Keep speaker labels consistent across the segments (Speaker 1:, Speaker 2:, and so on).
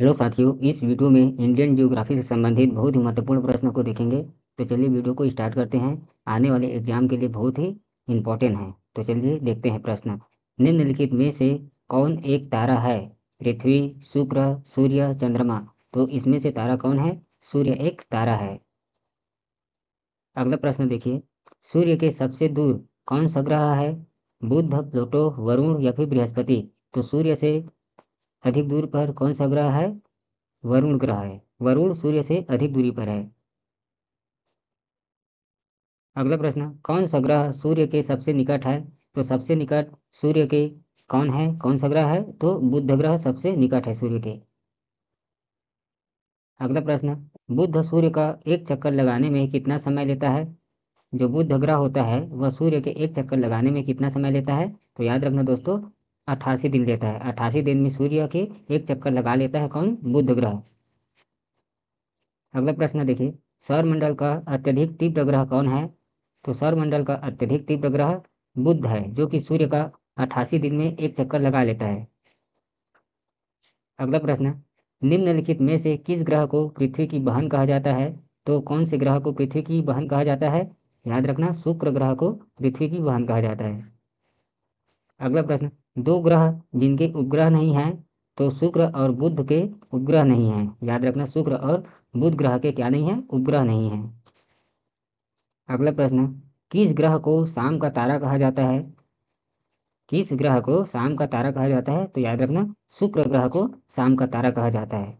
Speaker 1: hello साथियों इस video में इंडियन जियोग्राफी से संबंधित बहुत ही महत्वपूर्ण प्रश्न को देखेंगे तो चलिए वीडियो को स्टार्ट करते हैं आने वाले एग्जाम के लिए बहुत ही इम्पोर्टेंट है तो चलिए देखते हैं प्रश्न निम्नलिखित में से कौन एक तारा है पृथ्वी शुक्र सूर्य चंद्रमा तो इसमें से तारा कौन है सूर्य एक तारा है अगला प्रश्न देखिए सूर्य के सबसे दूर कौन सा ग्रह है बुध प्लूटो वरुण या फिर बृहस्पति तो सूर्य से अधिक दूरी पर कौन सा ग्रह है वरुण ग्रह है वरुण सूर्य से अधिक दूरी पर है अगला प्रश्न कौन सा ग्रह सूर्य के सबसे निकट है तो सबसे निकट सूर्य के कौन है कौन सा ग्रह है तो बुध ग्रह सबसे निकट है सूर्य के अगला प्रश्न बुध सूर्य का एक चक्कर लगाने में कितना समय लेता है जो बुध ग्रह होता है वह सूर्य के एक चक्कर लगाने में कितना समय लेता है तो याद रखना दोस्तों अट्ठासी दिन लेता है अट्ठासी दिन में सूर्य के एक चक्कर लगा लेता है कौन बुध ग्रह अगला प्रश्न देखिए सौरमंडल का अत्यधिक तीव्र ग्रह कौन है तो सौरमंडल का अत्यधिक तीव्र ग्रह बुध है जो कि सूर्य का अट्ठासी दिन में एक चक्कर लगा लेता है अगला प्रश्न निम्नलिखित में से किस ग्रह को पृथ्वी की बहन कहा जाता है तो कौन से ग्रह को पृथ्वी की बहन कहा जाता है याद रखना शुक्र ग्रह को पृथ्वी की बहन कहा जाता है अगला प्रश्न दो ग्रह जिनके उपग्रह नहीं हैं तो शुक्र और बुध के उपग्रह नहीं हैं याद रखना शुक्र और बुध ग्रह के क्या नहीं हैं उपग्रह नहीं हैं अगला प्रश्न किस ग्रह को शाम का तारा कहा जाता है किस ग्रह को शाम का तारा कहा जाता है तो याद रखना शुक्र ग्रह को शाम का तारा कहा जाता है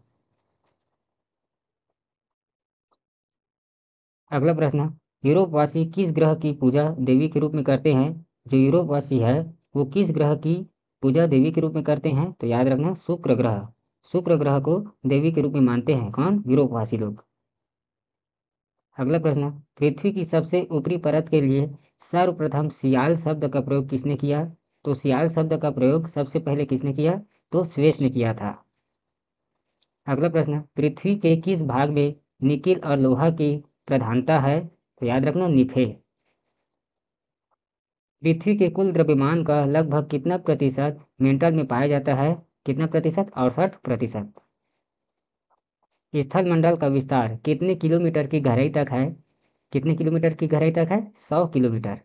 Speaker 1: अगला प्रश्न यूरोपवासी किस ग्रह की पूजा देवी के रूप में करते हैं जो यूरोपवासी है वो किस ग्रह की पूजा देवी के रूप में करते हैं तो याद रखना शुक्र ग्रह शुक्र ग्रह को देवी के रूप में मानते हैं कौन यूरोपवासी लोग अगला प्रश्न पृथ्वी की सबसे ऊपरी परत के लिए सर्वप्रथम सियाल शब्द का प्रयोग किसने किया तो सियाल शब्द का प्रयोग सबसे पहले किसने किया तो स्वेस ने किया था अगला प्रश्न पृथ्वी के किस भाग में निकिल और लोहा की प्रधानता है तो याद रखना निफे पृथ्वी के कुल द्रव्यमान का लगभग कितना प्रतिशत मेंटल में पाया जाता है कितना प्रतिशत अड़सठ प्रतिशत स्थल मंडल का विस्तार कितने किलोमीटर की गहराई तक है कितने किलोमीटर की गहराई तक है सौ किलोमीटर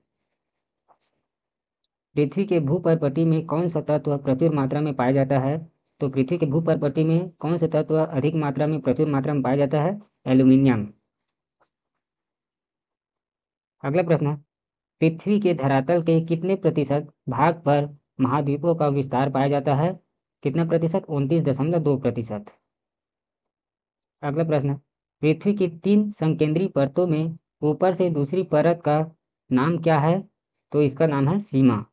Speaker 1: पृथ्वी के भूपरपटी में कौन सा तत्व प्रचुर मात्रा में पाया जाता है तो पृथ्वी के भूपरपटी में कौन सा तत्व अधिक मात्रा में प्रचुर मात्रा में पाया जाता है एल्यूमिनियम अगला प्रश्न पृथ्वी के धरातल के कितने प्रतिशत भाग पर महाद्वीपों का विस्तार पाया जाता है कितना प्रतिशत उनतीस दशमलव दो प्रतिशत अगला प्रश्न पृथ्वी की तीन संकेंद्रीय परतों में ऊपर से दूसरी परत का नाम क्या है तो इसका नाम है सीमा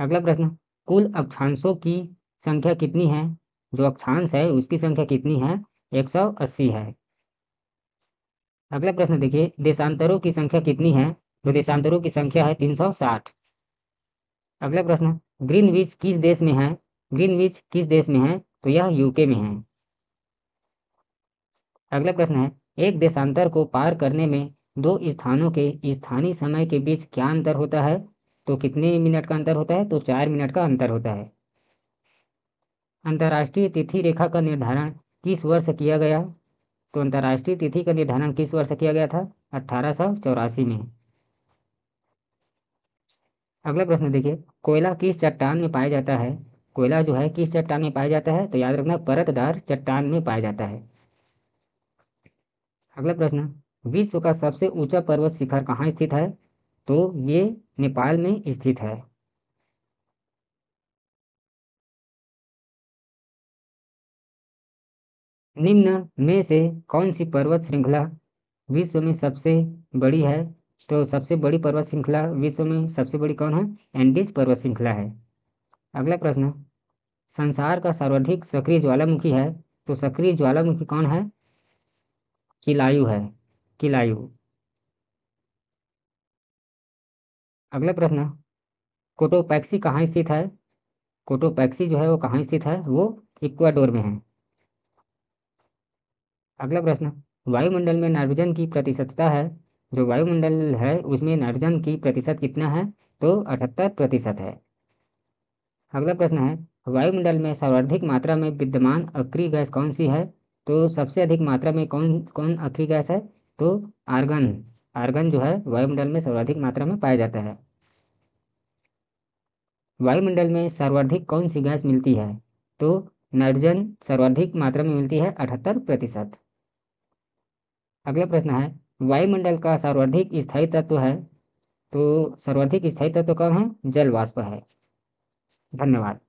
Speaker 1: अगला प्रश्न कुल अक्षांशों की संख्या कितनी है जो अक्षांश है उसकी संख्या कितनी है 180 है अगला प्रश्न देखिए देशांतरों की संख्या कितनी है तो देशांतरों की संख्या है 360 अगला प्रश्न ग्रीन विच किस देश में है ग्रीन विच किस देश में है तो यह यूके में है अगला प्रश्न है एक देशांतर को पार करने में दो स्थानों के स्थानीय समय के बीच क्या अंतर होता है तो कितने मिनट का अंतर होता है तो चार मिनट का अंतर होता है अंतर्राष्ट्रीय तिथि रेखा का निर्धारण किस वर्ष किया गया तो अंतर्राष्ट्रीय तिथि का निर्धारण किस वर्ष किया गया था अठारह में अगला प्रश्न देखिए कोयला किस चट्टान में पाया जाता है कोयला जो है किस चट्टान में पाया जाता है तो याद रखना परतदार चट्टान में पाया जाता है अगला प्रश्न विश्व का सबसे ऊंचा पर्वत शिखर कहाँ स्थित है तो ये नेपाल में स्थित है निम्न में से कौन सी पर्वत श्रृंखला विश्व में सबसे बड़ी है तो सबसे बड़ी पर्वत श्रृंखला विश्व में सबसे बड़ी कौन है एंडीज पर्वत श्रृंखला है अगला प्रश्न संसार का सर्वाधिक सक्रिय ज्वालामुखी है तो सक्रिय ज्वालामुखी कौन है किलायु है किलायु अगला प्रश्न कोटोपैक्सी कहाँ स्थित है कोटोपैक्सी जो है वो कहाँ स्थित है वो इक्वाडोर में है अगला प्रश्न वायुमंडल में नाइट्रोजन की प्रतिशतता है जो वायुमंडल है उसमें नाइट्रोजन की प्रतिशत कितना है तो अठहत्तर प्रतिशत है अगला प्रश्न है वायुमंडल में सर्वाधिक मात्रा में विद्यमान अक्री गैस कौन सी है तो सबसे अधिक मात्रा में कौन कौन अक्री गैस है तो आर्गन आर्गन जो है वायुमंडल में सर्वाधिक मात्रा में पाया जाता है वायुमंडल में सर्वाधिक कौन सी गैस मिलती है तो नाइट्रोजन सर्वाधिक मात्रा में मिलती है अठहत्तर प्रतिशत अगला प्रश्न है वायुमंडल का सर्वाधिक स्थायी तत्व है तो सर्वाधिक स्थायी तत्व कौन है जल वाष्प है धन्यवाद